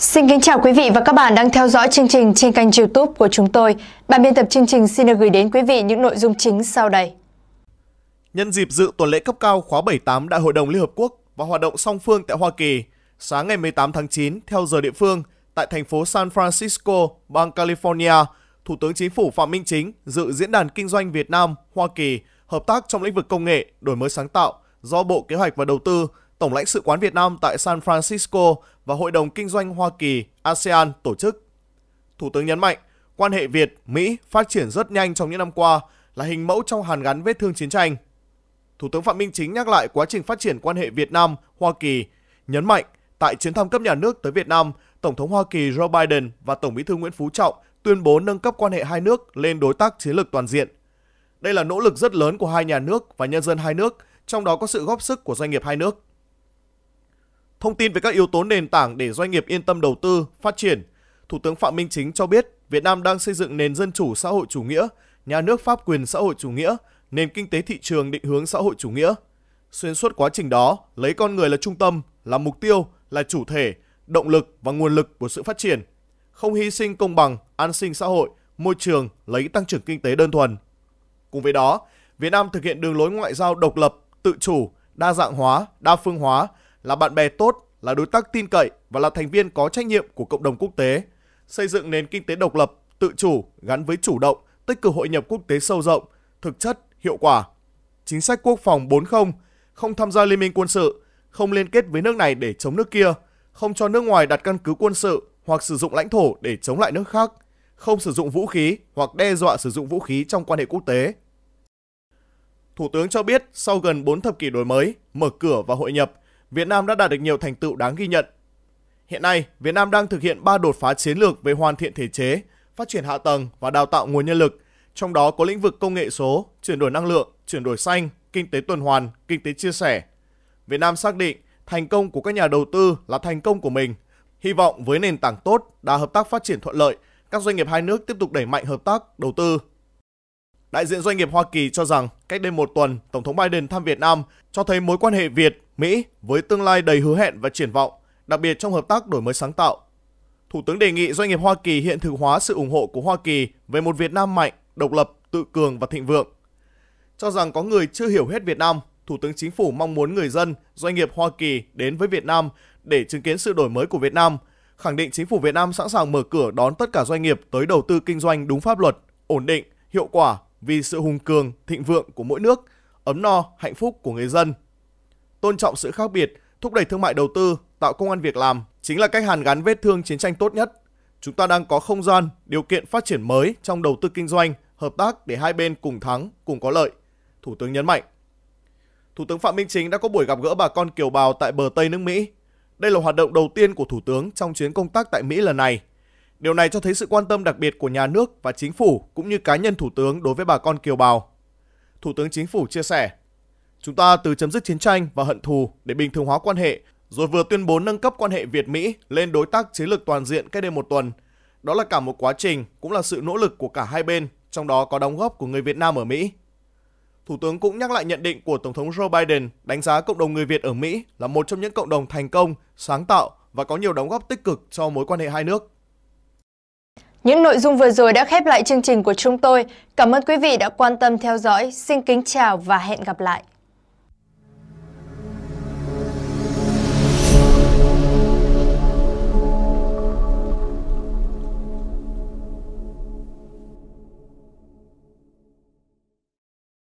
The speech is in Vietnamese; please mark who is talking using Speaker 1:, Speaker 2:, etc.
Speaker 1: Xin kính chào quý vị và các bạn đang theo dõi chương trình trên kênh youtube của chúng tôi. Ban biên tập chương trình xin được gửi đến quý vị những nội dung chính sau đây.
Speaker 2: Nhân dịp dự tuần lễ cấp cao khóa 78 Đại hội đồng Liên Hợp Quốc và hoạt động song phương tại Hoa Kỳ, sáng ngày 18 tháng 9 theo giờ địa phương tại thành phố San Francisco, bang California, Thủ tướng Chính phủ Phạm Minh Chính dự diễn đàn kinh doanh Việt Nam Hoa Kỳ hợp tác trong lĩnh vực công nghệ, đổi mới sáng tạo do Bộ Kế hoạch và Đầu tư, Tổng lãnh sự quán Việt Nam tại San Francisco và Hội đồng Kinh doanh Hoa Kỳ ASEAN tổ chức. Thủ tướng nhấn mạnh, quan hệ Việt-Mỹ phát triển rất nhanh trong những năm qua là hình mẫu trong hàn gắn vết thương chiến tranh. Thủ tướng Phạm Minh Chính nhắc lại quá trình phát triển quan hệ Việt Nam-Hoa Kỳ, nhấn mạnh tại chuyến thăm cấp nhà nước tới Việt Nam, Tổng thống Hoa Kỳ Joe Biden và Tổng bí thư Nguyễn Phú Trọng tuyên bố nâng cấp quan hệ hai nước lên đối tác chiến lược toàn diện. Đây là nỗ lực rất lớn của hai nhà nước và nhân dân hai nước, trong đó có sự góp sức của doanh nghiệp hai nước. Thông tin về các yếu tố nền tảng để doanh nghiệp yên tâm đầu tư, phát triển, Thủ tướng Phạm Minh Chính cho biết Việt Nam đang xây dựng nền dân chủ xã hội chủ nghĩa, nhà nước pháp quyền xã hội chủ nghĩa, nền kinh tế thị trường định hướng xã hội chủ nghĩa. Xuyên suốt quá trình đó, lấy con người là trung tâm, là mục tiêu, là chủ thể, động lực và nguồn lực của sự phát triển. Không hy sinh công bằng, an sinh xã hội, môi trường lấy tăng trưởng kinh tế đơn thuần. Cùng với đó, Việt Nam thực hiện đường lối ngoại giao độc lập, tự chủ, đa dạng hóa, đa phương hóa – là bạn bè tốt, là đối tác tin cậy và là thành viên có trách nhiệm của cộng đồng quốc tế, xây dựng nền kinh tế độc lập, tự chủ gắn với chủ động, tích cực hội nhập quốc tế sâu rộng, thực chất, hiệu quả. Chính sách quốc phòng 40 không tham gia liên minh quân sự, không liên kết với nước này để chống nước kia, không cho nước ngoài đặt căn cứ quân sự hoặc sử dụng lãnh thổ để chống lại nước khác, không sử dụng vũ khí hoặc đe dọa sử dụng vũ khí trong quan hệ quốc tế. Thủ tướng cho biết sau gần 4 thập kỷ đổi mới, mở cửa và hội nhập, Việt Nam đã đạt được nhiều thành tựu đáng ghi nhận. Hiện nay, Việt Nam đang thực hiện 3 đột phá chiến lược về hoàn thiện thể chế, phát triển hạ tầng và đào tạo nguồn nhân lực, trong đó có lĩnh vực công nghệ số, chuyển đổi năng lượng, chuyển đổi xanh, kinh tế tuần hoàn, kinh tế chia sẻ. Việt Nam xác định thành công của các nhà đầu tư là thành công của mình. Hy vọng với nền tảng tốt, đà hợp tác phát triển thuận lợi, các doanh nghiệp hai nước tiếp tục đẩy mạnh hợp tác, đầu tư Đại diện doanh nghiệp Hoa Kỳ cho rằng cách đây một tuần, Tổng thống Biden thăm Việt Nam cho thấy mối quan hệ Việt-Mỹ với tương lai đầy hứa hẹn và triển vọng, đặc biệt trong hợp tác đổi mới sáng tạo. Thủ tướng đề nghị doanh nghiệp Hoa Kỳ hiện thực hóa sự ủng hộ của Hoa Kỳ về một Việt Nam mạnh, độc lập, tự cường và thịnh vượng. Cho rằng có người chưa hiểu hết Việt Nam, Thủ tướng Chính phủ mong muốn người dân, doanh nghiệp Hoa Kỳ đến với Việt Nam để chứng kiến sự đổi mới của Việt Nam, khẳng định chính phủ Việt Nam sẵn sàng mở cửa đón tất cả doanh nghiệp tới đầu tư kinh doanh đúng pháp luật, ổn định, hiệu quả vì sự hùng cường, thịnh vượng của mỗi nước, ấm no, hạnh phúc của người dân. Tôn trọng sự khác biệt, thúc đẩy thương mại đầu tư, tạo công an việc làm chính là cách hàn gắn vết thương chiến tranh tốt nhất. Chúng ta đang có không gian, điều kiện phát triển mới trong đầu tư kinh doanh, hợp tác để hai bên cùng thắng, cùng có lợi, Thủ tướng nhấn mạnh. Thủ tướng Phạm Minh Chính đã có buổi gặp gỡ bà con kiều bào tại bờ Tây nước Mỹ. Đây là hoạt động đầu tiên của Thủ tướng trong chuyến công tác tại Mỹ lần này. Điều này cho thấy sự quan tâm đặc biệt của nhà nước và chính phủ cũng như cá nhân Thủ tướng đối với bà con kiều bào. Thủ tướng Chính phủ chia sẻ, chúng ta từ chấm dứt chiến tranh và hận thù để bình thường hóa quan hệ, rồi vừa tuyên bố nâng cấp quan hệ Việt-Mỹ lên đối tác chiến lược toàn diện cách đây một tuần. Đó là cả một quá trình, cũng là sự nỗ lực của cả hai bên, trong đó có đóng góp của người Việt Nam ở Mỹ. Thủ tướng cũng nhắc lại nhận định của Tổng thống Joe Biden đánh giá cộng đồng người Việt ở Mỹ là một trong những cộng đồng thành công, sáng tạo và có nhiều đóng góp tích cực cho mối quan hệ hai nước.
Speaker 1: Những nội dung vừa rồi đã khép lại chương trình của chúng tôi. Cảm ơn quý vị đã quan tâm theo dõi. Xin kính chào và hẹn gặp lại.